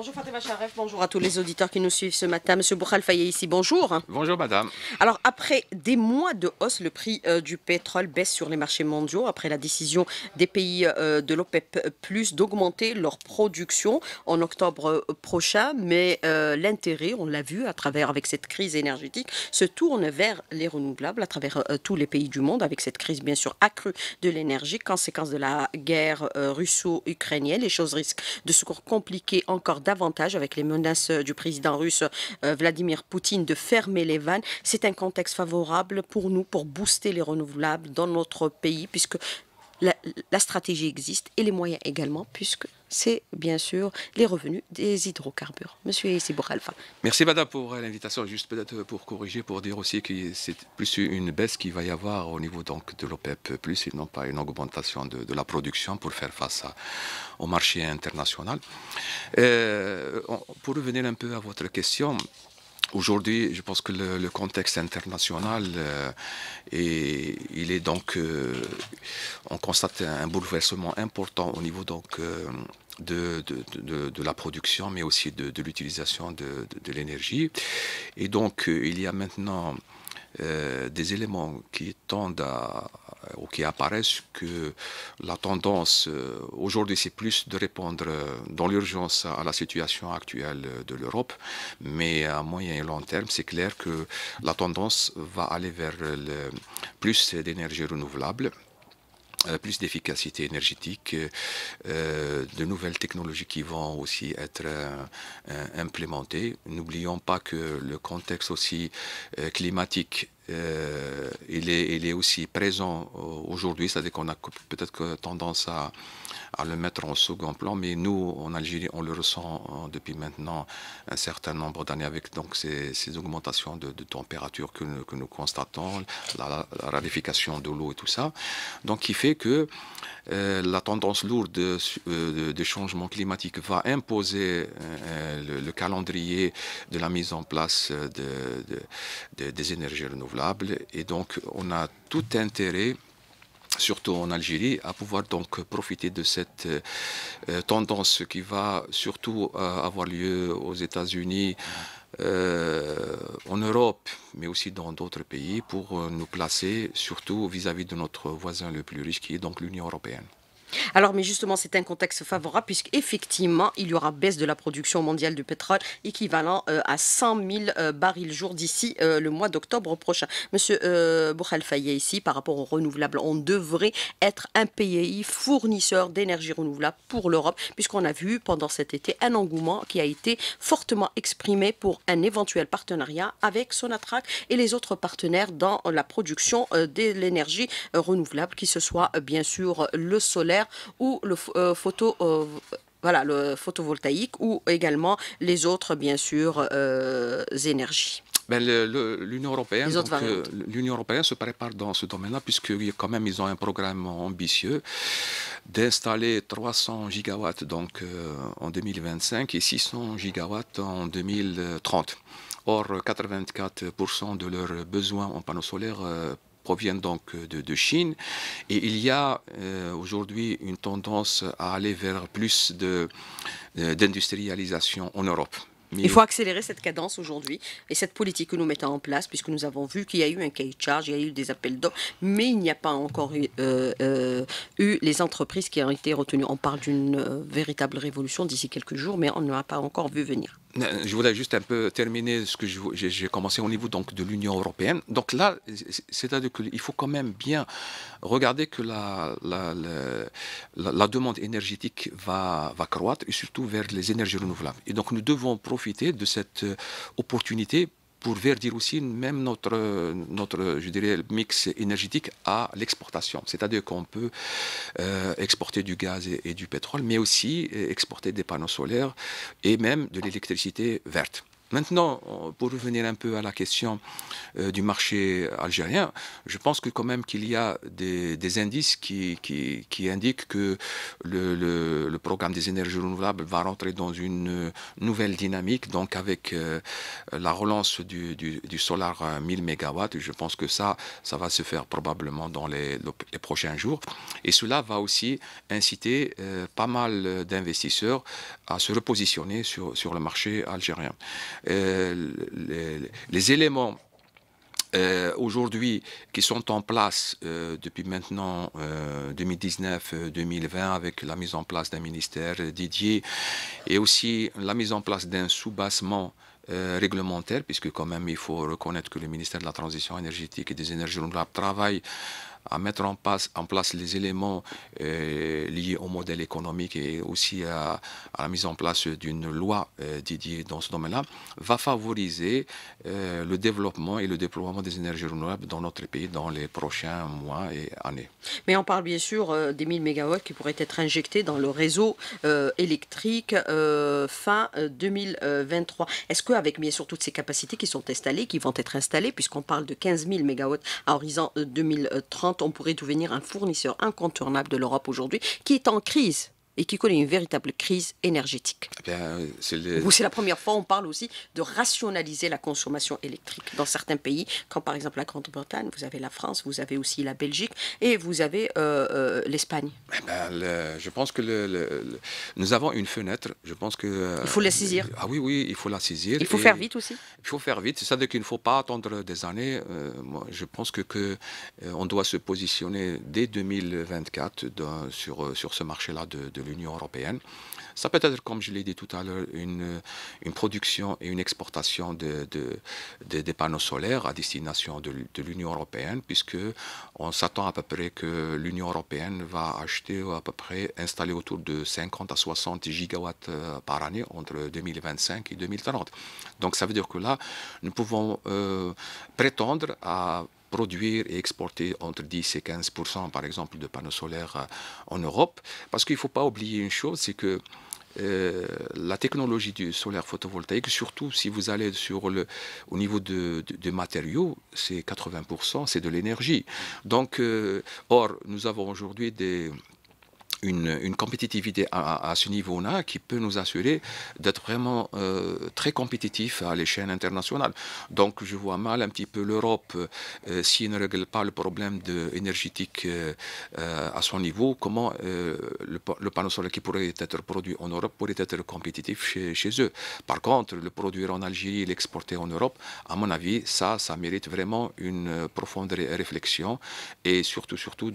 Bonjour Fatima Charef, bonjour à tous les auditeurs qui nous suivent ce matin. Monsieur Boukhal Fayé ici, bonjour. Bonjour madame. Alors après des mois de hausse, le prix euh, du pétrole baisse sur les marchés mondiaux après la décision des pays euh, de l'OPEP plus d'augmenter leur production en octobre euh, prochain. Mais l'intérêt, on l'a vu à travers avec cette crise énergétique, se tourne vers les renouvelables à travers tous les pays du monde avec cette crise bien sûr accrue de l'énergie, conséquence de la guerre russo-ukrainienne. Les choses risquent de se compliquer encore davantage avec les menaces du président russe euh, Vladimir Poutine de fermer les vannes. C'est un contexte favorable pour nous pour booster les renouvelables dans notre pays puisque la, la stratégie existe et les moyens également puisque c'est bien sûr les revenus des hydrocarbures. Monsieur Essibour Merci madame, pour euh, l'invitation. Juste peut-être euh, pour corriger, pour dire aussi que c'est plus une baisse qu'il va y avoir au niveau donc de l'OPEP, e plus et non pas une augmentation de, la production pour faire face au marché international. Euh, pour revenir un peu à votre question, Aujourd'hui, je pense que le, contexte international, euh, est, il est donc, euh, on constate un bouleversement important au niveau donc euh, de, de, de, de, la production, mais aussi de, l'utilisation de, l'énergie. Et donc, il y a maintenant des éléments qui tendent à euh, ou qui apparaissent que la tendance euh, aujourd'hui c'est plus de répondre euh, dans l'urgence à la situation actuelle de l'Europe, mais à moyen et long terme, c'est clair que la tendance va aller vers plus d'énergie renouvelable plus d'efficacité énergétique, de nouvelles technologies qui vont aussi être implémentées. N'oublions pas que le contexte aussi climatique euh, il, est, aussi présent euh, aujourd'hui, c'est-à-dire qu'on a peut-être tendance à, le mettre en second plan, mais nous, en Algérie, on le ressent euh, depuis maintenant un certain nombre d'années avec donc ces, augmentations de, température que, nous, constatons, la, rarification de l'eau et tout ça, donc qui fait que la tendance lourde des de, changements climatiques va imposer le, calendrier de la mise en place des énergies renouvelables et donc, on a tout intérêt surtout en Algérie, à pouvoir donc profiter de cette euh, tendance qui va surtout euh, avoir lieu aux États-Unis, euh, en Europe, mais aussi dans d'autres pays, pour nous placer surtout vis-à-vis -vis de notre voisin le plus riche, qui est donc l'Union européenne. Alors, mais justement, c'est un contexte favorable puisque effectivement, il y aura baisse de la production mondiale de pétrole équivalent euh, à 100 000 euh, barils jour d'ici euh, le mois d'octobre prochain. Monsieur Boukhel Faye, ici, par rapport aux renouvelables, on devrait être un pays fournisseur d'énergie renouvelable pour l'Europe puisqu'on a vu pendant cet été un engouement qui a été fortement exprimé pour un éventuel partenariat avec Sonatrach et les autres partenaires dans la production de l'énergie renouvelable, qui ce soit bien sûr le solaire ou le euh, photo euh, voilà, le photovoltaïque ou également les autres, bien sûr, euh, énergies. Ben, L'Union européenne, européenne, se prépare dans ce domaine-là, puisque quand même ils ont un programme ambitieux d'installer 300 gigawatts donc, en 2025 et 600 gigawatts en 2030. Or, 84% de leurs besoins en panneaux solaires proviennent donc euh, de, Chine. Et il y a euh, aujourd'hui une tendance à aller vers plus d'industrialisation de, euh, d'industrialisation en Europe. Il faut accélérer cette cadence aujourd'hui et cette politique que nous mettons en place, puisque nous avons vu qu'il y a eu un cahier de charge, il y a eu des appels d'offres, mais il n'y a pas encore eu, les entreprises qui ont été retenues. On parle d'une véritable révolution d'ici quelques jours, mais on ne l'a pas encore vu venir. Euh, je voulais juste un peu terminer ce que j'ai commencé au niveau donc de l'Union européenne. Donc là, c'est-à-dire qu'il faut quand même bien regarder que la, demande énergétique va, croître et surtout vers les énergies renouvelables. Et donc nous devons profiter de cette euh, opportunité pour verdir aussi même notre, notre je dirais, mix énergétique à l'exportation. C'est-à-dire qu'on peut euh, exporter du gaz et, du pétrole, mais aussi euh, exporter des panneaux solaires et même de l'électricité verte. Maintenant, euh, pour revenir un peu à la question euh, du marché algérien, je pense que quand même qu'il y a des, indices qui, indiquent que le, programme des énergies renouvelables va rentrer dans une euh, nouvelle dynamique, donc avec la relance du, solar à 1000 MW. Je pense que ça, ça va se faire probablement dans les, prochains jours. Et cela va aussi inciter pas mal d'investisseurs à se repositionner sur le marché algérien. Euh, les, éléments euh, aujourd'hui qui sont en place euh, depuis maintenant 2019-2020 avec la mise en place d'un ministère dédié et aussi la mise en place d'un soubassement réglementaire, puisque quand même il faut reconnaître que le ministère de la Transition énergétique et des énergies renouvelables travaille à mettre en, place, en place les éléments euh, liés au modèle économique et aussi à, la mise en place d'une loi euh, dédiée dans ce domaine-là, va favoriser euh, le développement et le déploiement des énergies renouvelables dans notre pays dans les prochains mois et années. Mais on parle bien sûr des 1000 MW qui pourraient être injectés dans le réseau électrique fin 2023. Est-ce qu'avec bien sûr toutes ces capacités qui sont installées, qui vont être installées, puisqu'on parle de 15 000 MW à horizon 2030, on pourrait devenir un fournisseur incontournable de l'Europe aujourd'hui, qui est en crise et qui connaît une véritable crise énergétique. Eh euh, c'est la première fois on parle aussi de rationaliser la consommation électrique dans certains pays, quand par exemple la Grande-Bretagne, vous avez la France, vous avez aussi la Belgique et vous avez euh, euh, l'Espagne. Eh ben, je pense que le, nous avons une fenêtre. Je pense que il faut la saisir. Ah oui, oui, il faut la saisir. Il faut faire vite aussi. Il faut faire vite. C'est-à-dire qu'il ne faut pas attendre des années. moi, je pense que, on doit se positionner dès 2024 sur sur ce marché-là de, de l'Union européenne. Ça peut être, comme je l'ai dit tout à l'heure, une, une, production et une exportation de, des panneaux solaires à destination de, l'Union européenne, puisque on s'attend à peu près que l'Union européenne va acheter ou à peu près, installer autour de 50 à 60 gigawatts euh, par année entre 2025 et 2030. Donc ça veut dire que là, nous pouvons euh, prétendre à produire et exporter entre 10 et 15 par exemple de panneaux solaires euh, en Europe. Parce qu'il ne faut pas oublier une chose, c'est que euh, la technologie du solaire photovoltaïque, surtout si vous allez sur le, au niveau de, matériaux, c'est 80%, c'est de l'énergie. Donc, euh, or, nous avons aujourd'hui des une, compétitivité à, ce niveau-là qui peut nous assurer d'être vraiment euh, très compétitifs à l'échelle internationale. Donc je vois mal un petit peu l'Europe, euh, si elle ne règle pas le problème énergétique euh, à son niveau, comment le, panneau solaire qui pourrait être produit en Europe pourrait être compétitif chez, eux. Par contre, le produire en Algérie l'exporter en Europe, à mon avis, ça, ça mérite vraiment une profonde réflexion et surtout, surtout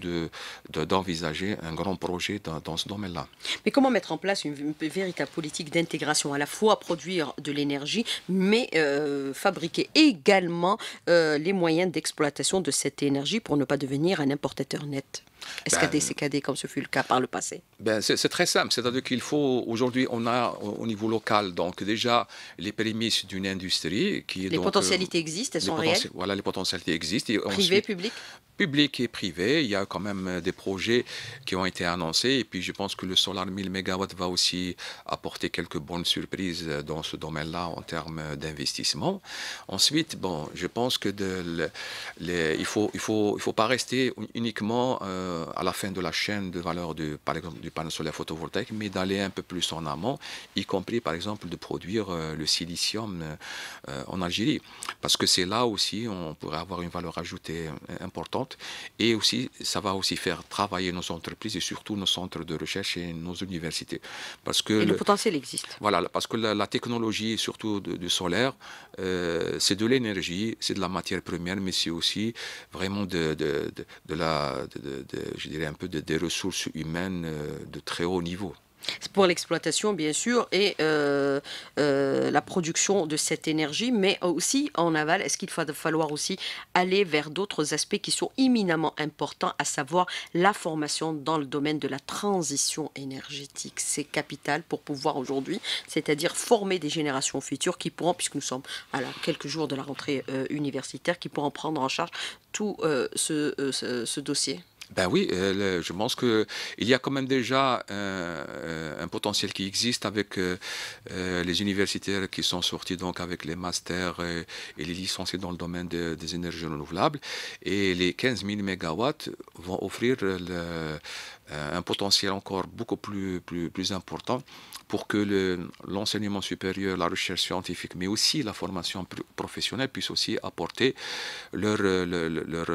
d'envisager de, un grand projet dans, ce domaine-là. Mais comment mettre en place une, véritable politique d'intégration, à la fois produire de l'énergie, mais euh, fabriquer également euh, les moyens d'exploitation de cette énergie pour ne pas devenir un importateur net SKD, ben, CKD, comme ce fut le cas par le passé ben, C'est très simple, c'est-à-dire qu'il faut, aujourd'hui, on a au niveau local, donc déjà, les prémices d'une industrie qui Les potentialités euh, existent, elles sont réelles Voilà, les potentialités existent. Privé, public public et privé. Il y a quand même euh, des projets qui ont été annoncés. Et puis, je pense que le Solar 1000 MW va aussi apporter quelques bonnes surprises euh, dans ce domaine-là en termes d'investissement. Ensuite, bon, je pense que de, il ne faut, il faut, il faut pas rester uniquement euh, à la fin de la chaîne de valeur du, par exemple, du panneau solaire photovoltaïque, mais d'aller un peu plus en amont, y compris par exemple de produire euh, le silicium euh, en Algérie, parce que c'est là aussi on pourrait avoir une valeur ajoutée importante, et aussi ça va aussi faire travailler nos entreprises et surtout nos centres de recherche et nos universités, parce que et le, potentiel existe. Voilà, parce que la, technologie surtout du solaire, c'est de l'énergie, c'est de la matière première, mais c'est aussi vraiment de, de la de, euh, je dirais, un peu des ressources humaines euh, de très haut niveau pour l'exploitation bien sûr et euh, la production de cette énergie, mais aussi en aval, est-ce qu'il va falloir aussi aller vers d'autres aspects qui sont imminemment importants, à savoir la formation dans le domaine de la transition énergétique. C'est capital pour pouvoir aujourd'hui, c'est-à-dire former des générations futures qui pourront, puisque nous sommes à quelques jours de la rentrée universitaire, qui pourront prendre en charge tout ce dossier. Ben oui, euh, je pense qu'il y a quand même déjà euh, un potentiel qui existe avec euh, les universitaires qui sont sortis donc avec les masters et, les licenciés dans le domaine des énergies renouvelables. Et les 15 000 MW vont offrir un potentiel encore beaucoup plus, plus, important pour que l'enseignement supérieur, la recherche scientifique, mais aussi la formation professionnelle puissent aussi apporter leur, leur,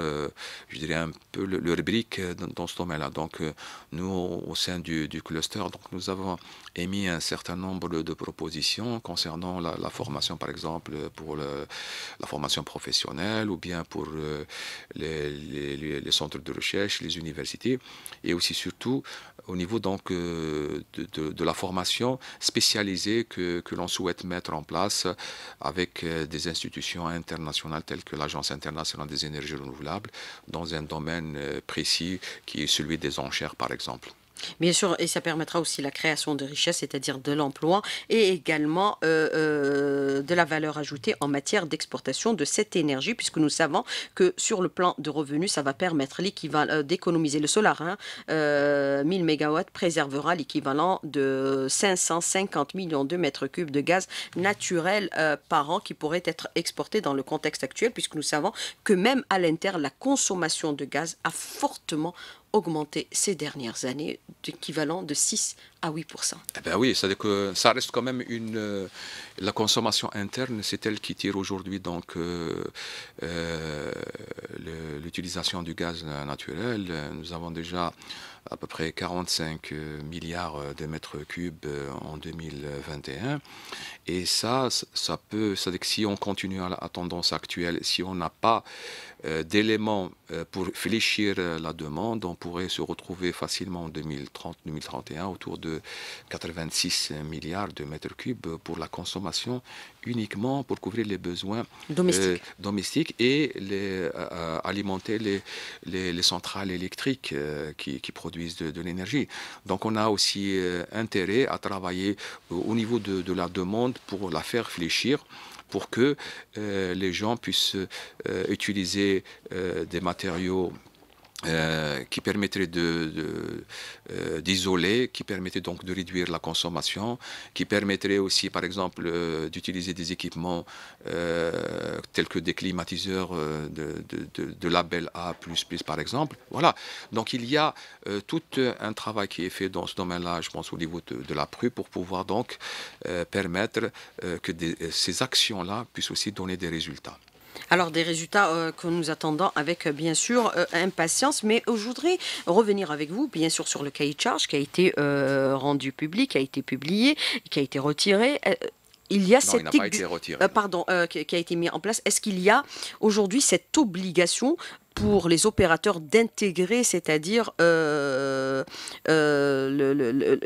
je dirais un peu leur euh, dans ce domaine-là. Donc, euh, nous, au sein du, cluster, donc, nous avons émis un certain nombre de propositions concernant la, formation, par exemple, pour la formation professionnelle ou bien pour euh, les, centres de recherche, les universités, et aussi surtout au niveau donc euh, de, la formation spécialisée que, que l'on souhaite mettre en place avec euh, des institutions internationales telles que l'Agence internationale des énergies renouvelables dans un domaine euh, précis qui est celui des enchères par exemple. Bien sûr, et ça permettra aussi la création de richesses, c'est-à-dire de l'emploi et également euh, euh, de la valeur ajoutée en matière d'exportation de cette énergie, puisque nous savons que sur le plan de revenus, ça va permettre l'équivalent euh, d'économiser le solarin. Hein. euh, 1000 MW préservera l'équivalent de 550 millions de mètres cubes de gaz naturel par an qui pourrait être exporté dans le contexte actuel, puisque nous savons que même à l'inter, la consommation de gaz a fortement augmenté ces dernières années d'équivalent de 6 à 8 eh ben Oui, c'est-à-dire que ça reste quand même une... Euh, la consommation interne, c'est elle qui tire aujourd'hui donc euh, euh, l'utilisation du gaz naturel. Nous avons déjà à peu près 45 milliards de mètres cubes en 2021. Et ça, ça peut... C'est-à-dire que si on continue à la tendance actuelle, si on n'a pas euh, d'éléments euh, pour fléchir euh, la demande, on pourrait se retrouver facilement en 2030-2031 autour de 86 milliards de mètres cubes pour la consommation uniquement pour couvrir les besoins domestiques, et les, alimenter les, centrales électriques qui, produisent de, l'énergie. Donc on a aussi intérêt à travailler au niveau de, la demande pour la faire fléchir pour que euh, les gens puissent euh, utiliser euh, des matériaux euh, qui permettrait euh, d'isoler, qui permettrait donc de réduire la consommation, qui permettrait aussi, par exemple, euh, d'utiliser des équipements tels que des climatiseurs de, label A, par exemple. Voilà. Donc il y a tout un travail qui est fait dans ce domaine-là, je pense, au niveau de, la PRU, pour pouvoir donc permettre que ces actions-là puissent aussi donner des résultats. Alors des résultats euh, que nous attendons avec euh, bien sûr euh, impatience, mais je voudrais revenir avec vous bien sûr sur le cahier charge qui a été rendu public, qui a été publié, qui a été retiré il y a cette pardon qui a été mis en place. Est-ce qu'il y a aujourd'hui cette obligation pour les opérateurs d'intégrer, c'est-à-dire euh, euh, le,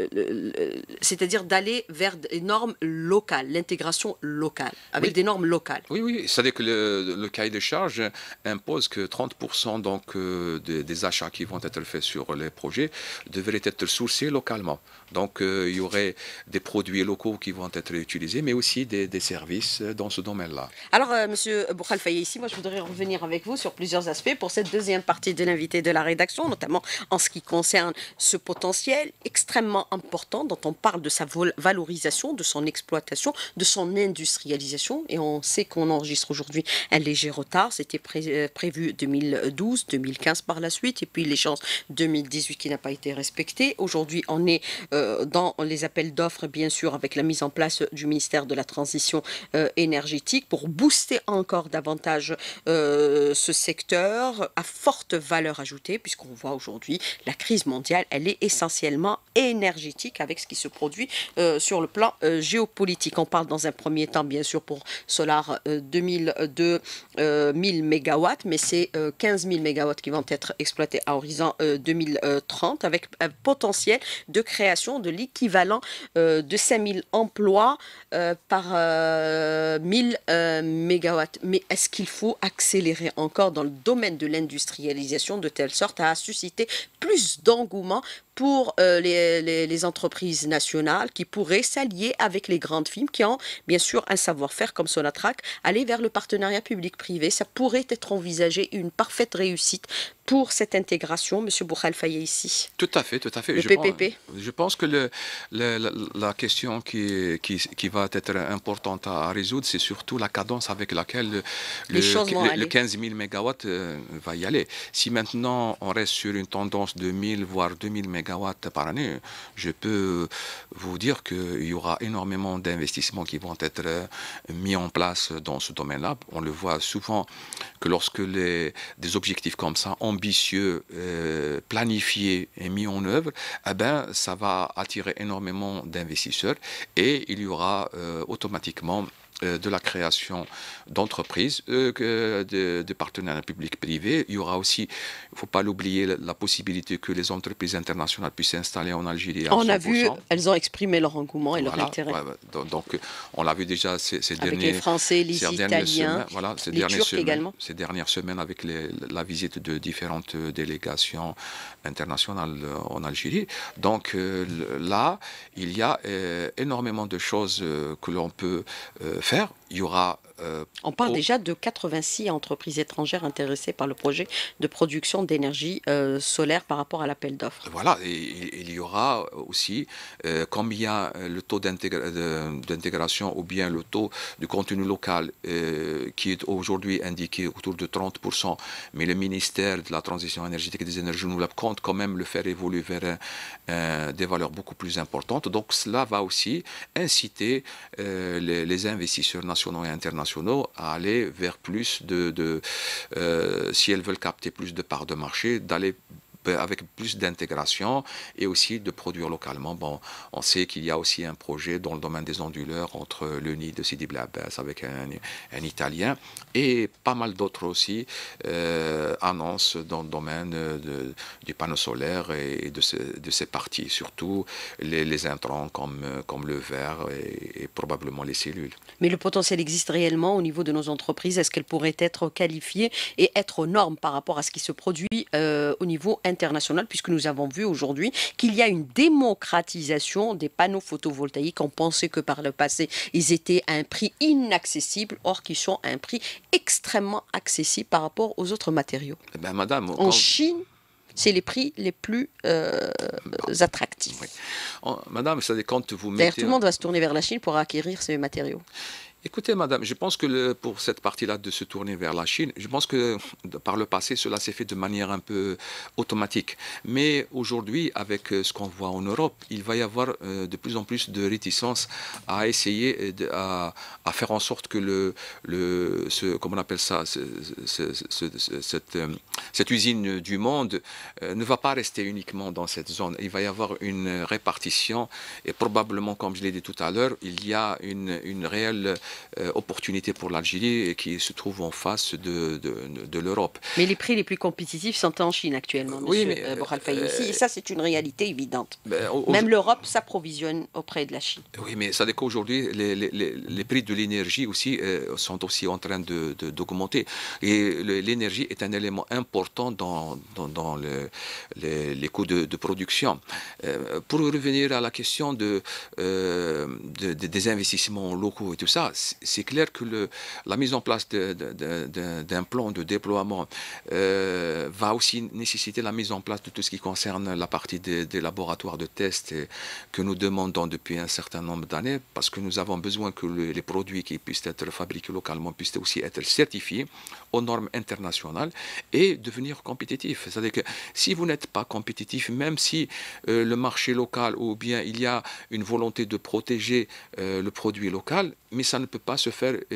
c'est-à-dire d'aller vers des normes locales, l'intégration locale, avec des normes locales. Oui, oui, c'est-à-dire que le, cahier des charges impose que 30% donc, euh, des, achats qui vont être faits sur les projets devraient être sourcés localement. Donc il y aurait des produits locaux qui vont être utilisés, mais aussi des, services dans ce domaine-là. Alors, Monsieur Boukhal ici, moi je voudrais revenir avec vous sur plusieurs aspects. Pour pour cette deuxième partie de l'invité de la rédaction, notamment en ce qui concerne ce potentiel extrêmement important dont on parle de sa valorisation, de son exploitation, de son industrialisation. Et on sait qu'on enregistre aujourd'hui un léger retard. C'était euh, prévu 2012, 2015 par la suite, et puis l'échéance 2018 qui n'a pas été respectée. Aujourd'hui, on est euh, dans les appels d'offres, bien sûr, avec la mise en place du ministère de la Transition euh, énergétique pour booster encore davantage ce secteur à forte valeur ajoutée, puisqu'on voit aujourd'hui la crise mondiale, elle est essentiellement énergétique avec ce qui se produit euh, sur le plan euh, géopolitique. On parle dans un premier temps, bien sûr, pour Solar 2000 2002, 1000 MW, mais c'est 15 000 MW qui vont être exploités à horizon 2030, euh, avec un potentiel de création de l'équivalent de 5000 emplois par 1000 MW. Mais est-ce qu'il faut accélérer encore dans le domaine de l'industrialisation, de telle sorte à susciter plus d'engouement pour euh, les, entreprises nationales qui pourraient s'allier avec les grandes films qui ont bien sûr un savoir-faire comme Sonatrach aller vers le partenariat public-privé. Ça pourrait être envisagé une parfaite réussite pour cette intégration, M. Bourral-Fayet, ici Tout à fait, tout à fait. Le je PPP pense, Je pense que le, la, question qui, qui, va être importante à, résoudre, c'est surtout la cadence avec laquelle le, Les le, le 15 000 MW va y aller. Si maintenant on reste sur une tendance de 1000 voire 2000 MW par année, je peux vous dire qu'il y aura énormément d'investissements qui vont être euh, mis en place dans ce domaine-là. On le voit souvent que lorsque les, des objectifs comme ça ont ambitieux, euh, planifié et mis en œuvre, eh ben, ça va attirer énormément d'investisseurs et il y aura euh, automatiquement euh, de la création d'entreprises, euh, de, de, publics-privés. Il y aura aussi, il ne faut pas l'oublier, la, possibilité que les entreprises internationales puissent s'installer en Algérie. on a vu, elles ont exprimé leur engouement et leur intérêt. donc, on l'a vu déjà ces, derniers, Français, les Italiens, les Turcs semaines, également. Ces dernières semaines, avec la visite de différentes délégations internationales euh, en Algérie. Donc là, il y a énormément de choses que l'on peut faire faire, euh, On parle déjà de 86 entreprises étrangères intéressées par le projet de production d'énergie euh, solaire par rapport à l'appel d'offres. Voilà, et, il y aura aussi, euh, combien comme il y a le taux d'intégration ou bien le taux du contenu local qui est aujourd'hui indiqué autour de 30%, mais le ministère de la Transition énergétique et des énergies renouvelables compte quand même le faire évoluer vers des valeurs beaucoup plus importantes. Donc cela va aussi inciter les, les investisseurs nationaux nationaux et internationaux à aller vers plus de, de euh, si elles veulent capter plus de parts de marché, d'aller euh, avec plus d'intégration et aussi de produire localement. Bon, on sait qu'il y a aussi un projet dans le domaine des onduleurs entre le nid de Sidi Blabès avec un, un, Italien et pas mal d'autres aussi euh, dans le domaine du panneau solaire et de, ce, de ces parties, surtout les, intrants comme, comme le verre et, probablement les cellules. Mais le potentiel existe réellement au niveau de nos entreprises Est-ce qu'elles pourraient être qualifiées et être aux normes par rapport à ce qui se produit euh, au niveau international puisque nous avons vu aujourd'hui qu'il y a une démocratisation des panneaux photovoltaïques. On pensait que par le passé, ils étaient à un prix inaccessible, or qu'ils sont à un prix extrêmement accessible par rapport aux autres matériaux. Eh ben, en Chine, c'est les prix les plus euh, attractifs. Madame, ça quand vous mettez... Tout le monde va se tourner vers la Chine pour acquérir ces matériaux. Écoutez, madame, je pense que pour cette partie-là de se tourner vers la Chine, je pense que par le passé, cela s'est fait de manière un peu automatique. Mais aujourd'hui, avec euh, ce qu'on voit en Europe, il va y avoir euh, de plus en plus de réticence à essayer, euh, de, à, faire en sorte que le, le ce, comment on appelle ça, cette, cette, usine du monde ne va pas rester uniquement dans cette zone. Il va y avoir une répartition et probablement, comme je l'ai dit tout à l'heure, il y a une, une réelle euh, opportunité pour l'Algérie qui se trouve en face de, de, l'Europe. Mais les prix les plus compétitifs sont en Chine actuellement, oui, mais, et euh, euh, ça c'est une réalité évidente. Ben, Même l'Europe s'approvisionne auprès de la Chine. Oui, mais ça découle aujourd'hui, les, les, les, prix de l'énergie aussi sont aussi en train d'augmenter. et l'énergie est un élément important dans, dans, le, les, coûts de, de production. pour revenir à la question de, des investissements locaux et tout ça, c'est clair que la mise en place d'un plan de déploiement euh, va aussi nécessiter la mise en place de tout ce qui concerne la partie des, laboratoires de tests que nous demandons depuis un certain nombre d'années, parce que nous avons besoin que les produits qui puissent être fabriqués localement puissent aussi être certifiés aux normes internationales et devenir compétitifs. C'est-à-dire que si vous n'êtes pas compétitif, même si euh, le marché local ou bien il y a une volonté de protéger euh, le produit local, mais ça ne ne peut pas se faire euh,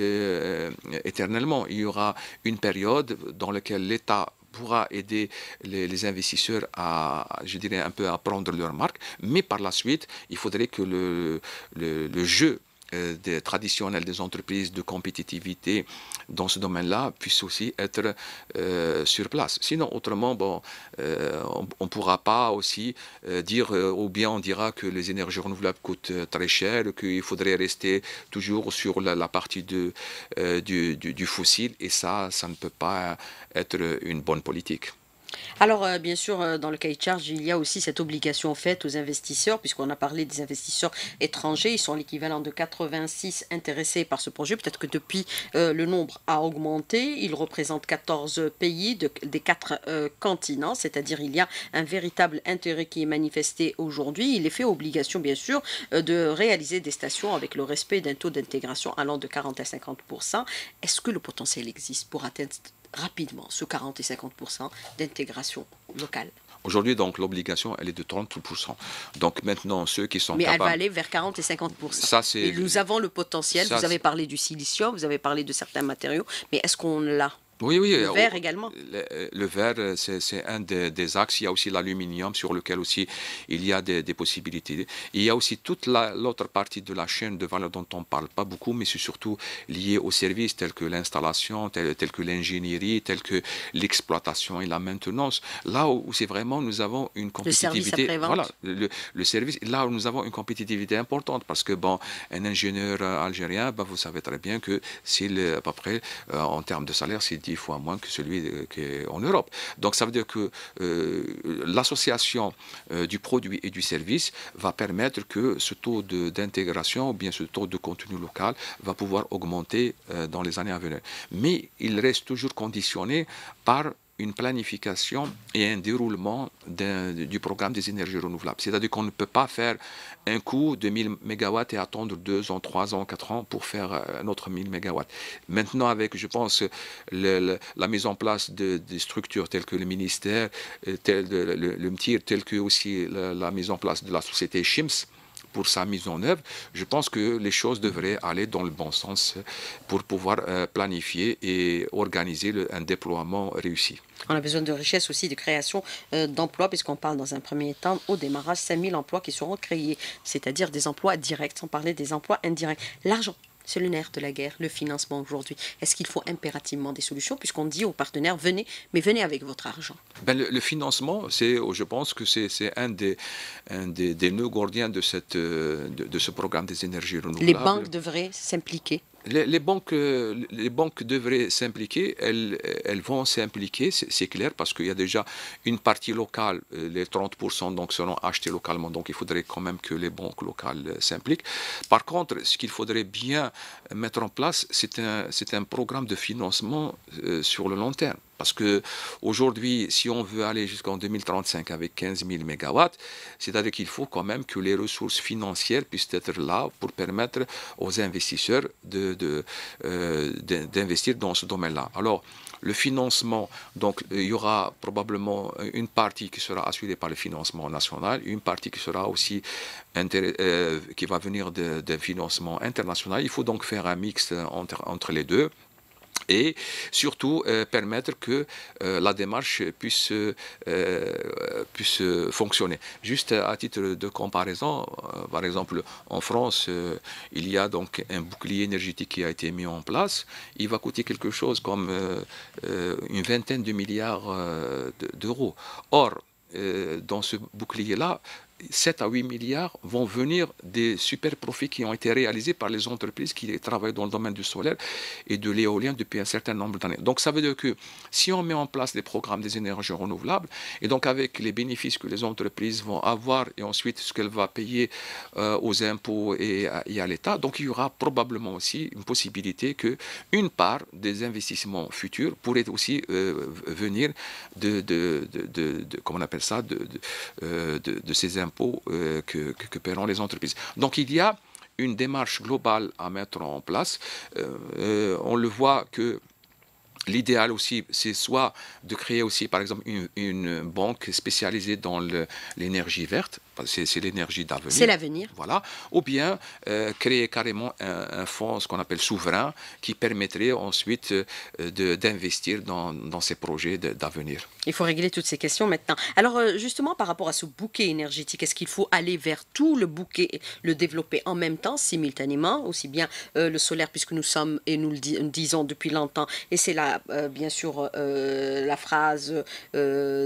euh, éternellement. Il y aura une période dans laquelle l'État pourra aider les, investisseurs à, je dirais, un peu à prendre leur marque. Mais par la suite, il faudrait que le, le, le jeu euh, des, traditionnels des entreprises de compétitivité dans ce domaine-là puissent aussi être euh, sur place. Sinon, autrement, bon, euh, on ne pourra pas aussi dire, ou bien on dira que les énergies renouvelables coûtent très cher, qu'il faudrait rester toujours sur la, partie du fossile, et ça, ça ne peut pas être une bonne politique alors, euh, bien sûr, euh, dans le cahier de charge, il y a aussi cette obligation faite aux investisseurs, puisqu'on a parlé des investisseurs étrangers. Ils sont l'équivalent de 86 intéressés par ce projet. Peut-être que depuis, euh, le nombre a augmenté. Ils représentent 14 pays des quatre continents, c'est-à-dire il y a un véritable intérêt qui est manifesté aujourd'hui. Il est fait obligation, bien sûr, de réaliser des stations avec le respect d'un taux d'intégration allant de 40 à 50 Est-ce que le potentiel existe pour atteindre rapidement, ce 40 et 50 d'intégration locale. Aujourd'hui, donc, l'obligation, elle est de 30%. Donc, maintenant, ceux qui sont Mais elle va aller vers 40 et 50%. Ça, c'est... nous avons le potentiel. vous avez parlé du silicium, vous avez parlé de certains matériaux. Mais est-ce qu'on l'a oui, oui. Le euh, verre également. Le, euh, verre, euh, c'est un des, axes. Il y a aussi l'aluminium sur lequel aussi il y a des, possibilités. Il y a aussi toute l'autre partie de la chaîne de valeur dont on ne parle pas beaucoup, mais c'est surtout lié aux services tels que l'installation, tels tel que l'ingénierie, tels que l'exploitation et la maintenance. Là où c'est vraiment, nous avons une compétitivité. Le service voilà, le, service. Là où nous avons une compétitivité importante parce que, bon, un ingénieur algérien, bah, vous savez très bien que c'est à peu près, en termes de salaire, c'est fois moins que celui euh, en Europe. Donc ça veut dire que euh, l'association euh, du produit et du service va permettre que ce taux d'intégration ou bien ce taux de contenu local va pouvoir augmenter dans les années à venir. Mais il reste toujours conditionné par une planification et un déroulement du programme des énergies renouvelables. C'est-à-dire qu'on ne peut pas faire un coup de 1000 MW et attendre 2 ans, 3 ans, 4 ans pour faire un autre 1000 MW. Maintenant, avec, je pense, la mise en place de, des structures telles que le ministère, euh, tel, le, le, MTIR, telle que aussi la, la mise en place de la société CHIMS, pour sa mise en œuvre, je pense que les choses devraient aller dans le bon sens pour pouvoir euh, planifier et organiser un déploiement réussi. On a besoin de richesse aussi, de création euh, d'emplois, puisqu'on parle dans un premier temps au démarrage 5000 emplois qui seront créés, c'est-à-dire des emplois directs, sans parler des emplois indirects. L'argent c'est le nerf de la guerre, le financement aujourd'hui. Est-ce qu'il faut impérativement des solutions puisqu'on dit aux partenaires, venez, mais venez avec votre argent ben, le, financement, c'est, oh, je pense que c'est, un, des, un des, nœuds gordiens euh, de ce programme des énergies renouvelables. Les banques devraient s'impliquer les, banques, devraient s'impliquer, elles, vont s'impliquer, c'est clair, parce qu'il y a déjà une partie locale, euh, les 30% donc seront achetés localement, donc il faudrait quand même que les banques locales euh, s'impliquent. Par contre, ce qu'il faudrait bien mettre en place, c'est un programme de financement euh, sur le long terme. Parce que aujourd'hui, si on veut aller jusqu'en 2035 avec 15 000 MW, c'est-à-dire qu'il faut quand même que les ressources financières puissent être là pour permettre aux investisseurs euh, d'investir dans ce domaine-là. Alors, le financement, donc il y aura probablement une partie qui sera assurée par le financement national, une partie qui sera aussi euh, qui va venir d'un financement international. Il faut donc faire un mix euh, entre les deux et surtout euh, permettre que euh, la démarche puisse, euh, puisse fonctionner. Juste à titre de comparaison, par exemple, en France, il y a donc un bouclier énergétique qui a été mis en place. Il va coûter quelque chose comme une vingtaine de milliards d'euros. Or, dans ce bouclier-là, 7 à 8 milliards vont venir des super profits qui ont été réalisés par les entreprises qui travaillent dans le domaine du solaire et de l'éolien depuis un certain nombre d'années. Donc ça veut dire que si on met en place des programmes des énergies renouvelables, et donc avec les bénéfices que les entreprises vont avoir et ensuite ce qu'elles vont payer euh, aux impôts et à, l'État, donc il y aura probablement aussi une possibilité que une part des investissements futurs pourrait aussi euh, venir de, comment on appelle ça, de, de, euh, de ces impôts impôts euh, que, paieront les entreprises. Donc il y a une démarche globale à mettre en place. Euh, euh, on le voit que l'idéal aussi, c'est soit de créer aussi, par exemple, une banque spécialisée dans l'énergie verte c'est l'énergie d'avenir. C'est l'avenir. Voilà. Ou bien euh, créer carrément un, fonds, ce qu'on appelle souverain, qui permettrait ensuite euh, d'investir dans, ces projets d'avenir. Il faut régler toutes ces questions maintenant. Alors euh, justement, par rapport à ce bouquet énergétique, est-ce qu'il faut aller vers tout le bouquet, le développer en même temps, simultanément, aussi bien le solaire, puisque nous sommes, et nous le disons depuis longtemps, et c'est là, bien sûr, la phrase de,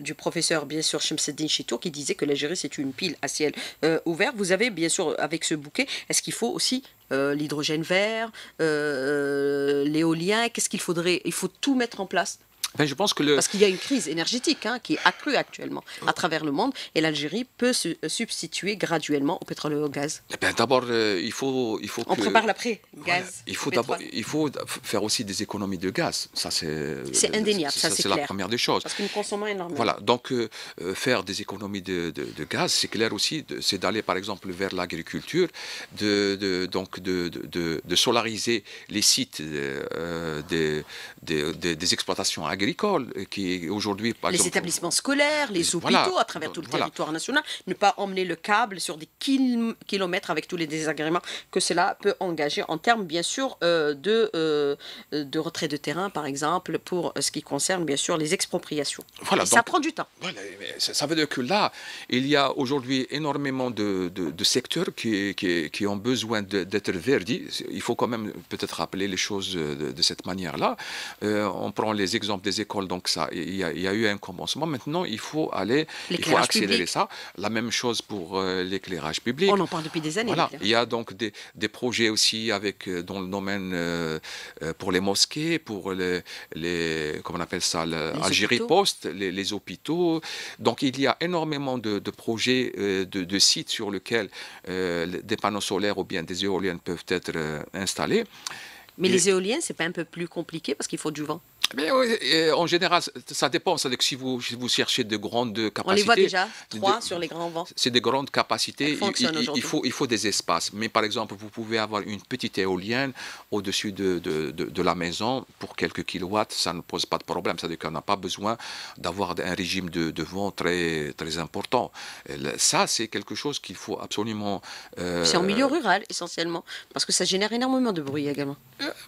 du professeur, bien sûr, Shemsed dit qui disait que l'Algérie c'est une pile à ciel euh, ouvert. Vous avez bien sûr avec ce bouquet, est-ce qu'il faut aussi euh, l'hydrogène vert, euh, l'éolien Qu'est-ce qu'il faudrait Il faut tout mettre en place ben, je pense que le... Parce qu'il y a une crise énergétique hein, qui est accrue actuellement à travers le monde et l'Algérie peut se euh, substituer graduellement au pétrole et au gaz. Eh ben, d'abord, euh, il faut, il faut On prépare l'après, gaz. Il, faut d'abord, il faut faire aussi des économies de gaz. Ça, c'est, c'est euh, indéniable, ça, c'est, la première des choses. Parce que nous consommons énormément. Voilà, donc faire des économies de, de, gaz, c'est clair aussi, c'est d'aller par exemple vers l'agriculture, de, donc de, de, solariser les sites des, des, des, des exploitations agricoles agricoles, euh, qui aujourd'hui... Les établissements scolaires, les hôpitaux à travers euh, tout le territoire national, ne pas emmener le câble sur des kilomètres avec tous les désagréments que cela peut engager en termes, bien sûr, euh, de, de retrait de terrain, par exemple, pour ce qui concerne, bien sûr, les expropriations. Voilà, ça prend du temps. Voilà, ça veut dire que là, il y a aujourd'hui énormément de, de, secteurs qui, qui, ont besoin d'être verdis. Il faut quand même peut-être rappeler les choses de, cette manière-là. on prend les exemples des écoles. Donc ça, il y, a, eu un commencement. Maintenant, il faut aller, il faut accélérer ça. La même chose pour euh, l'éclairage public. On en parle depuis des années. Il y a donc des, projets aussi avec euh, dans le domaine euh, pour les mosquées, pour les, les comment on appelle ça, l'Algérie Post, les, hôpitaux. Donc il y a énormément de, projets, de, sites sur lesquels des panneaux solaires ou bien des éoliennes peuvent être installés. Mais les éoliennes, c'est pas un peu plus compliqué parce qu'il faut du vent mais euh, euh, en général, ça dépend. cest que si vous, vous cherchez de grandes capacités. On les voit déjà, trois sur les grands vents. C'est des grandes capacités. Il, faut, il faut des espaces. Mais par exemple, vous pouvez avoir une petite éolienne au-dessus de, de, de, la maison pour quelques kilowatts. Ça ne pose pas de problème. C'est-à-dire qu'on n'a pas besoin d'avoir un régime de, vent très, très important. Ça, c'est quelque chose qu'il faut absolument. Euh, c'est en milieu rural, essentiellement, parce que ça génère énormément de bruit également.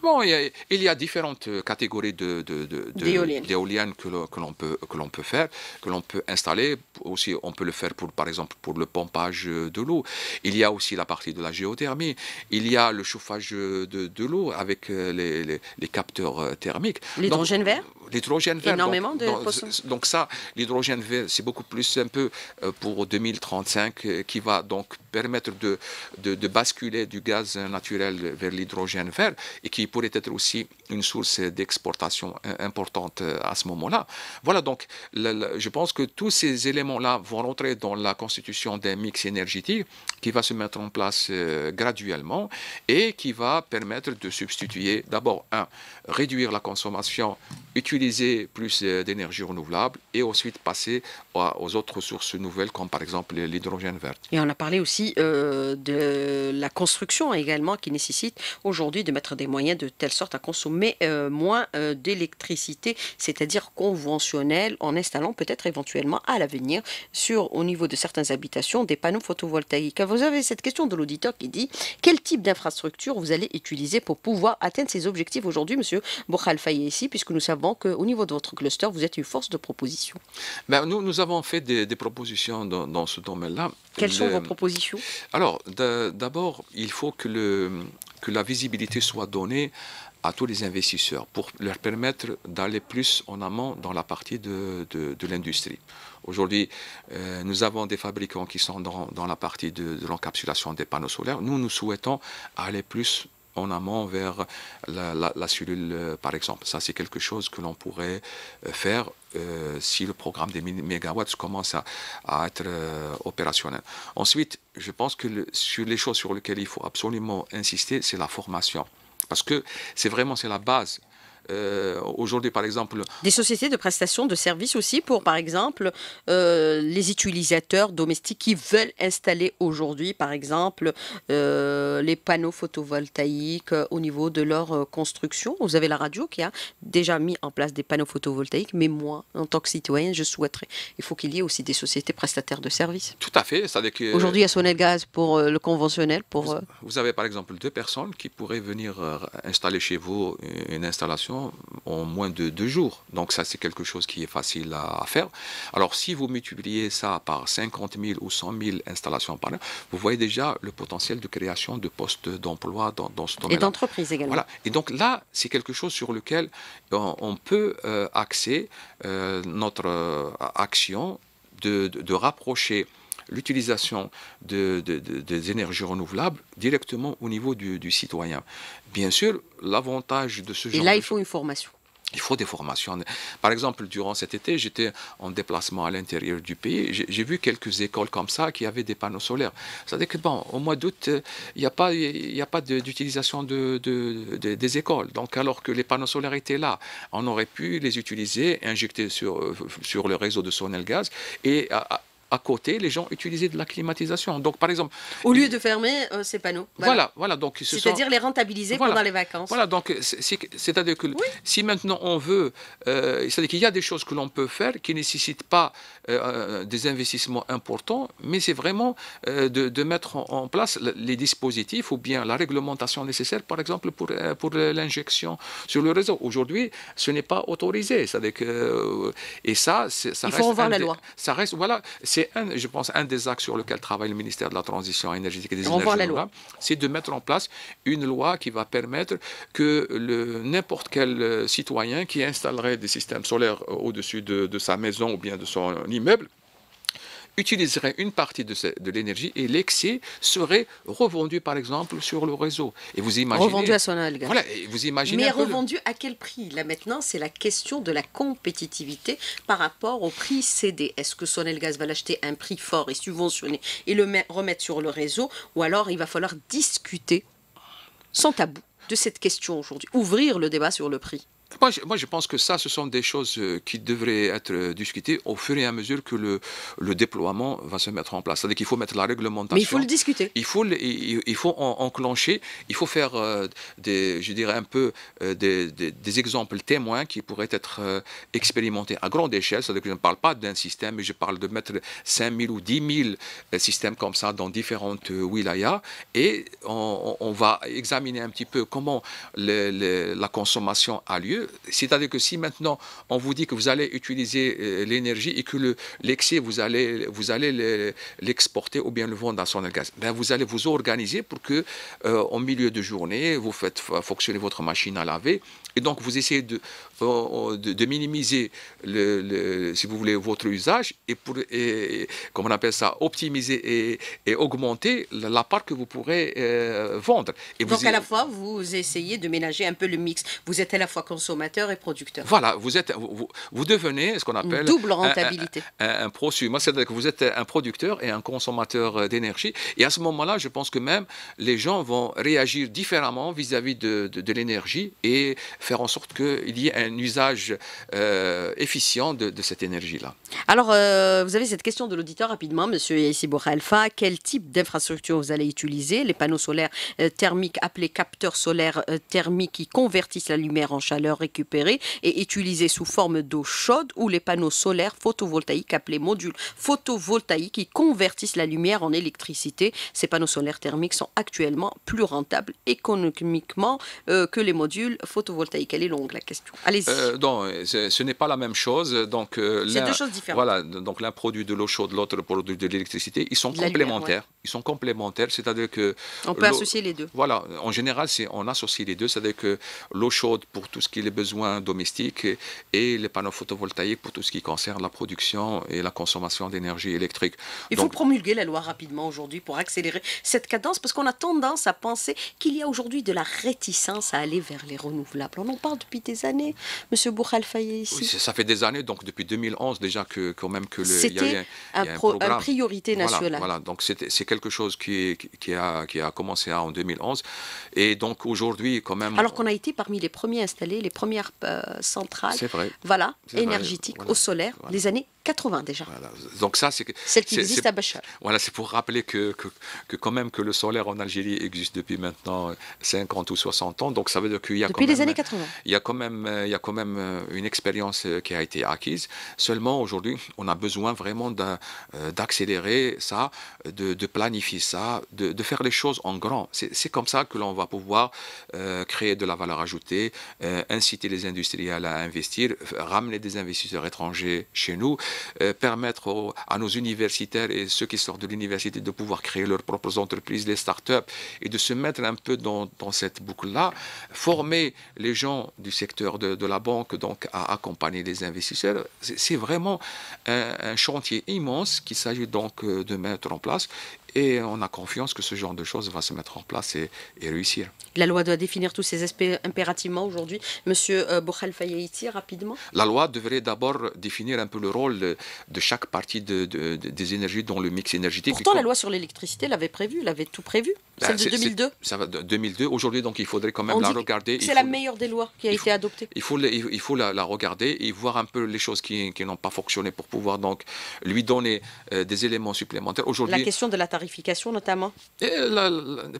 bon, il y a différentes catégories de d'éoliennes que l'on peut, que peut faire, que l'on peut installer. Aussi, on peut le faire, pour, par exemple, pour le pompage de l'eau. Il y a aussi la partie de la géothermie. Il y a le chauffage de, de l'eau avec euh, les, les, les, capteurs euh, thermiques. L'hydrogène vert l'hydrogène vert. donc, ça, l'hydrogène vert, c'est beaucoup plus un peu euh, pour 2035 euh, qui va donc permettre de, de, basculer du gaz naturel vers l'hydrogène vert et qui pourrait être aussi une source d'exportation euh, importante à ce moment-là. Voilà donc, je pense que tous ces éléments-là vont rentrer dans la constitution d'un mix énergétique qui va se mettre en place graduellement et qui va permettre de substituer d'abord, un, réduire la consommation, utilisée, utiliser plus euh, d'énergie renouvelable et ensuite passer aux autres sources nouvelles comme par exemple l'hydrogène vert. Et on a parlé aussi euh, de la construction également qui nécessite aujourd'hui de mettre des moyens de telle sorte à consommer euh, moins d'électricité, c'est-à-dire conventionnelle, en installant peut-être éventuellement à l'avenir sur au niveau de certaines habitations des panneaux photovoltaïques. Vous avez cette question de l'auditeur qui dit quel type d'infrastructure vous allez utiliser pour pouvoir atteindre ces objectifs aujourd'hui, Monsieur Bokhal ici, puisque nous savons que au niveau de votre cluster, vous êtes une force de proposition ben, nous, nous avons fait des, propositions dans, ce domaine-là. Quelles sont vos euh, propositions Alors, d'abord, il faut que, le, que la visibilité soit donnée à tous les investisseurs pour leur permettre d'aller plus en amont dans la partie de, l'industrie. Aujourd'hui, euh, nous avons des fabricants qui sont dans, la partie de, de l'encapsulation des panneaux solaires. Nous, nous souhaitons aller plus en amont vers la, cellule, euh, par exemple. Ça, c'est quelque chose que l'on pourrait euh, faire euh, si le programme des mégawatts commence à, être opérationnel. Ensuite, je pense que sur les choses sur lesquelles il faut absolument insister, c'est la formation. Parce que c'est vraiment c'est la base euh, aujourd'hui, par exemple. Des sociétés de prestation de services aussi pour, par exemple, euh, les utilisateurs domestiques qui veulent installer aujourd'hui, par exemple, euh, les panneaux photovoltaïques au niveau de leur construction. Vous avez la radio qui a déjà mis en place des panneaux photovoltaïques, mais moi, en tant que citoyenne, je souhaiterais. Il faut qu'il y ait aussi des sociétés prestataires de services. Tout à fait. Aujourd'hui, il y a Sonel Gaz pour le conventionnel. Pour, vous avez, par exemple, deux personnes qui pourraient venir installer chez vous une installation en moins de deux jours. Donc ça, c'est quelque chose qui est facile à, faire. Alors si vous multipliez ça par 50 000 ou 100 000 installations par an, vous voyez déjà le potentiel de création de postes d'emploi dans, ce domaine. Et d'entreprises également. Voilà. Et donc là, c'est quelque chose sur lequel euh, on, peut euh, axer euh, notre action de, de, rapprocher l'utilisation de, des énergies renouvelables directement au niveau du, citoyen. Bien sûr, l'avantage de ce genre... Et là, il faut une formation. Il faut des formations. Par exemple, durant cet été, j'étais en déplacement à l'intérieur du pays. J'ai vu quelques écoles comme ça qui avaient des panneaux solaires. C'est-à-dire que, bon, au mois d'août, il n'y a pas, a pas d'utilisation de, des écoles. Donc, alors que les panneaux solaires étaient là, on aurait pu les utiliser, injecter sur, sur le réseau de Sonel Gaz et à, à côté, les gens utilisaient de la climatisation. Donc, par exemple, au lieu de fermer euh, ces panneaux. Voilà, voilà. donc c'est-à-dire les rentabiliser pendant les vacances. Voilà, donc c'est-à-dire que si maintenant on veut, euh, c'est-à-dire qu'il y a des choses que l'on peut faire qui ne nécessitent pas euh, des investissements importants, mais c'est vraiment de, mettre en, place les dispositifs ou bien la réglementation nécessaire, par exemple pour pour l'injection sur le réseau. Aujourd'hui, ce n'est pas autorisé, c'est-à-dire que et ça, ça Il faut reste revoir la loi. Ça reste voilà. C'est, un, je pense, un des axes sur lequel travaille le ministère de la Transition énergétique et des énergies renouvelables. C'est de mettre en place une loi qui va permettre que le, n'importe quel euh, citoyen qui installerait des systèmes solaires euh, au-dessus de sa maison ou bien de son immeuble, utiliserait une partie de, l'énergie et l'excès serait revendu, par exemple, sur le réseau. Et vous imaginez. Revendu à vous imaginez. Mais revendu à quel prix Là maintenant, c'est la question de la compétitivité par rapport au prix cédé. Est-ce que Gaz va l'acheter à un prix fort et subventionné et le remettre sur le réseau Ou alors il va falloir discuter sans tabou de cette question aujourd'hui, ouvrir le débat sur le prix moi je, pense que ça, ce sont des choses euh, qui devraient être euh, discutées au fur et à mesure que le, déploiement va se mettre en place. C'est-à-dire qu'il faut mettre la réglementation. il faut le discuter. Il faut, il, faut enclencher, il faut faire euh, des, je dirais un peu des, exemples témoins qui pourraient être expérimentés à grande échelle. C'est-à-dire que je ne parle pas d'un système, mais je parle de mettre 5000 ou 10 000 systèmes comme ça dans différentes wilayas et on, va examiner un petit peu comment la consommation a lieu c'est-à-dire que si maintenant on vous dit que vous allez utiliser euh, l'énergie et que l'excès, vous allez, l'exporter ou bien le vendre dans son gaz, ben, vous allez vous organiser pour que, au euh, milieu de journée, vous faites fonctionner votre machine à laver et donc, vous essayez de, de, minimiser, le, si vous voulez, votre usage et pour, et, on appelle ça, optimiser et, et augmenter la, part que vous pourrez euh, vendre. Et donc, à la fois, vous essayez de ménager un peu le mix. Vous êtes à la fois consommateur et producteur. Voilà, vous, êtes, vous, devenez ce qu'on appelle... Une double rentabilité. Un, un, c'est-à-dire que vous êtes un producteur et un consommateur euh, d'énergie. Et à ce moment-là, je pense que même les gens vont réagir différemment vis-à-vis de, de, de l'énergie et faire en sorte qu'il y ait un usage euh, efficient de, cette énergie-là. Alors, euh, vous avez cette question de l'auditeur rapidement, Monsieur Yaissi Alpha. Quel type d'infrastructure vous allez utiliser Les panneaux solaires euh, thermiques appelés capteurs solaires thermiques qui convertissent la lumière en chaleur récupérée et utilisée sous forme d'eau chaude ou les panneaux solaires photovoltaïques appelés modules photovoltaïques qui convertissent la lumière en électricité. Ces panneaux solaires thermiques sont actuellement plus rentables économiquement que les modules photovoltaïques. Quelle Elle est longue la question. Allez-y. Euh, ce n'est pas la même chose. Donc, euh, c'est deux choses différentes. Voilà, donc l'un produit de l'eau chaude, l'autre produit de l'électricité. Ils sont complémentaires. Ils sont complémentaires, c'est-à-dire que. On peut associer les deux. Voilà, en général, on associe les deux, c'est-à-dire que l'eau chaude pour tout ce qui est les besoins domestiques et les panneaux photovoltaïques pour tout ce qui concerne la production et la consommation d'énergie électrique. Il faut promulguer la loi rapidement aujourd'hui pour accélérer cette cadence parce qu'on a tendance à penser qu'il y a aujourd'hui de la réticence à aller vers les renouvelables. On parle depuis des années, Monsieur bourg ici. Oui, ça fait des années, donc depuis 2011 déjà, que, quand même que le, C'était un, priorité nationale. Voilà, donc c'est quelque chose qui, a, qui a commencé en 2011. Et donc aujourd'hui, quand même. Alors qu'on a été parmi les premiers installés, les premières euh, centrales Voilà, énergétiques au solaire, des les années 80 déjà. Donc ça, c'est celle qui existe à Bachar. Voilà, c'est pour rappeler que, que, quand même que le solaire en Algérie existe depuis maintenant 50 ou 60 ans. Donc ça veut dire qu'il y a depuis quand les même, années 80. Il y a quand même, euh, il y a quand même euh, une expérience euh, qui a été acquise. Seulement aujourd'hui, on a besoin vraiment d'accélérer ça, de, planifier ça, de, faire les choses en grand. C'est comme ça que l'on va pouvoir créer de la valeur ajoutée, inciter les industriels à investir, ramener des investisseurs étrangers chez nous. Euh, permettre à nos universitaires et ceux qui sortent de l'université de pouvoir créer leurs propres entreprises, les startups, et de se mettre un peu dans, cette boucle-là, former les gens du secteur de, la banque donc à accompagner les investisseurs, c'est vraiment un, chantier immense qu'il s'agit donc euh, de mettre en place et on a confiance que ce genre de choses va se mettre en place et, réussir. La loi doit définir tous ces aspects impérativement aujourd'hui. Monsieur euh, Bokhal rapidement. La loi devrait d'abord définir un peu le rôle de, chaque partie de, des énergies dans le mix énergétique. Pourtant, la loi sur l'électricité l'avait prévu, l'avait tout prévu. Ben, Celle de 2002. Ça va 2002. Aujourd'hui, donc, il faudrait quand même la regarder. C'est la meilleure des lois qui a été adoptée. Il faut, il faut la, regarder et voir un peu les choses qui, n'ont pas fonctionné pour pouvoir donc lui donner euh, des éléments supplémentaires. Aujourd'hui, la question de la tarification notamment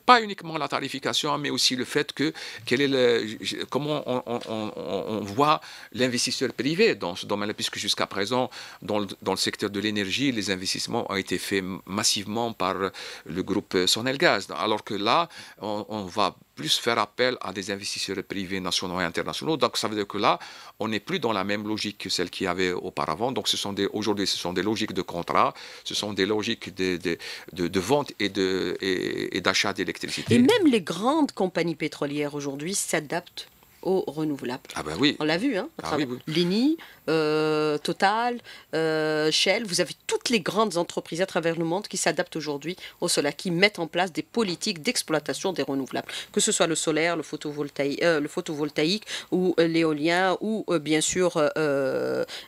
Pas uniquement la tarification, mais aussi le fait que quel est le, comment on, voit l'investisseur privé dans ce domaine puisque jusqu'à présent, dans le, dans le, secteur de l'énergie, les investissements ont été faits massivement par le groupe gaz alors que là, on, va plus faire appel à des investisseurs privés nationaux et internationaux. Donc ça veut dire que là, on n'est plus dans la même logique que celle qu'il y avait auparavant. Donc ce sont aujourd'hui, ce sont des logiques de contrat, ce sont des logiques de, de, vente et, de, et d'achat d'électricité. Et même les grandes compagnies pétrolières aujourd'hui s'adaptent renouvelables. Ah bah oui. On l'a vu, hein, ah Leni, euh, Total, euh, Shell, vous avez toutes les grandes entreprises à travers le monde qui s'adaptent aujourd'hui au solaire, qui mettent en place des politiques d'exploitation des renouvelables, que ce soit le solaire, le photovoltaïque, euh, le photovoltaïque ou l'éolien, ou bien sûr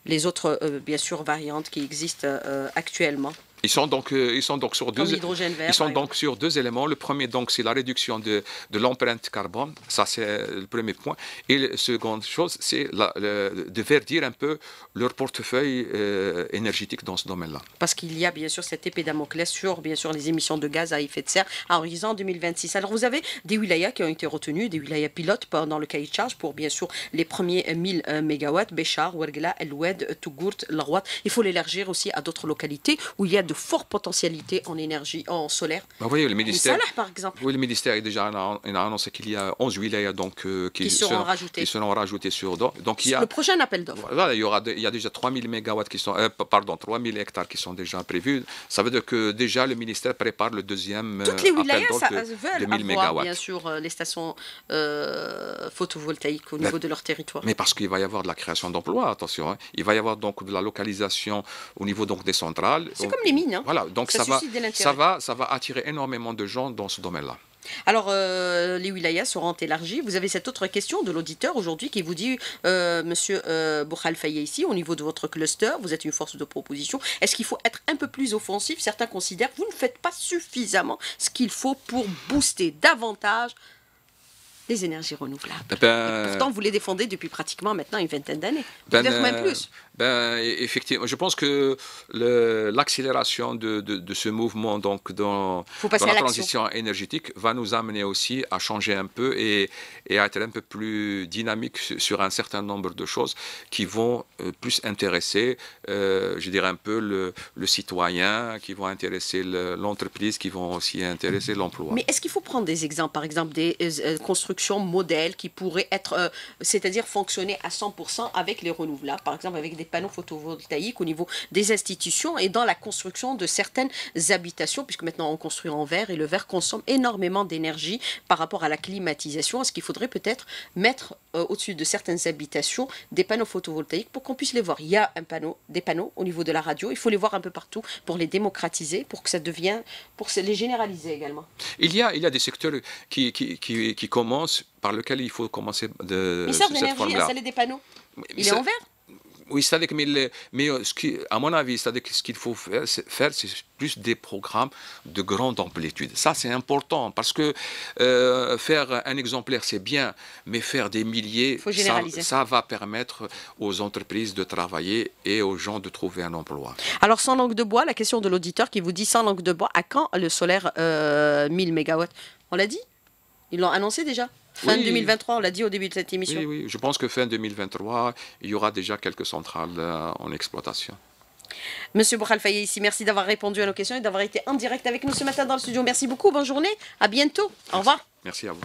les autres bien sûr variantes qui existent actuellement. Ils sont donc, euh, ils sont donc sur deux, ils sont donc sur deux éléments. Le premier donc c'est la réduction de, de l'empreinte carbone, ça c'est euh, le premier point. Et la seconde chose c'est de verdir un peu leur portefeuille euh, énergétique dans ce domaine-là. Parce qu'il y a bien sûr cette épée Damoclès sur bien sûr les émissions de gaz à effet de serre à horizon 2026. Alors vous avez des wilayas qui ont été retenus, des wilayas pilotes pendant le cahier de charge pour bien sûr les premiers 1000 MW, Béchar, Wergla, El Oued, Tougourt, Larouat. Il faut l'élargir aussi à d'autres localités où il y a de fortes potentialités en énergie, en solaire. Bah voyez le ministère, par exemple. Oui, le ministère est déjà annoncé qu'il y a 11 wilayas donc, euh, qui, seront, rajoutés. seront rajoutés sur donc, il y a, Le prochain appel d'offres. il y, aura il y a déjà 3000 mégawatts qui sont, euh, pardon, 3000 hectares qui sont déjà prévus. Ça veut dire que déjà le ministère prépare le deuxième euh, Toutes les appel ça, de, 2000 avoir, bien sûr, les stations photovoltaïques au niveau de leur territoire. Mais parce qu'il va y avoir de la création d'emplois, attention. Hein. Il va y avoir donc de la localisation au niveau donc, des centrales. C'est comme les Hein. Voilà, donc ça, va, ça, va, ça va attirer énormément de gens dans ce domaine-là. Alors, euh, les wilayas seront élargies. Vous avez cette autre question de l'auditeur aujourd'hui qui vous dit, euh, Monsieur euh, ici, au niveau de votre cluster, vous êtes une force de proposition. Est-ce qu'il faut être un peu plus offensif Certains considèrent que vous ne faites pas suffisamment ce qu'il faut pour booster davantage les énergies renouvelables. Eh ben, pourtant, vous les défendez depuis pratiquement maintenant une vingtaine d'années, ben, peut même euh, plus. Ben, effectivement, je pense que l'accélération de, ce mouvement donc dans, la transition énergétique va nous amener aussi à changer un peu et, à être un peu plus dynamique sur un certain nombre de choses qui vont euh, plus intéresser, euh, je dirais un peu le, citoyen, qui vont intéresser l'entreprise, qui vont aussi intéresser l'emploi. Mais est-ce qu'il faut prendre des exemples, par exemple des constructeurs modèle qui pourrait être, euh, c'est-à-dire fonctionner à 100% avec les renouvelables, par exemple avec des panneaux photovoltaïques au niveau des institutions et dans la construction de certaines habitations, puisque maintenant on construit en verre et le verre consomme énormément d'énergie par rapport à la climatisation. Est-ce qu'il faudrait peut-être mettre euh, au-dessus de certaines habitations des panneaux photovoltaïques pour qu'on puisse les voir Il y a un panneau, des panneaux au niveau de la radio, il faut les voir un peu partout pour les démocratiser, pour que ça devienne, pour les généraliser également. Il y a, il a des secteurs qui, qui commencent par lequel il faut commencer de, de sort il installer des panneaux. il est en vert oui, c'est-à-dire mais, euh, à mon avis, cest à ce qu'il faut faire, c'est plus des programmes de grande amplitude. Ça, c'est important parce que euh, faire un exemplaire, c'est bien, mais faire des milliers, ça, va permettre aux entreprises de travailler et aux gens de trouver un emploi. Alors, sans langue de bois, la question de l'auditeur qui vous dit sans langue de bois, à quand le solaire 1000 euh, MW On l'a dit Ils l'ont annoncé déjà Fin 2023, on l'a dit au début de cette émission. Oui, oui, je pense que fin 2023, il y aura déjà quelques centrales euh, en exploitation. Monsieur Bourkhalfaye, ici, merci d'avoir répondu à nos questions et d'avoir été en direct avec nous ce matin dans le studio. Merci beaucoup, bonne journée, à bientôt, au revoir. Merci à vous.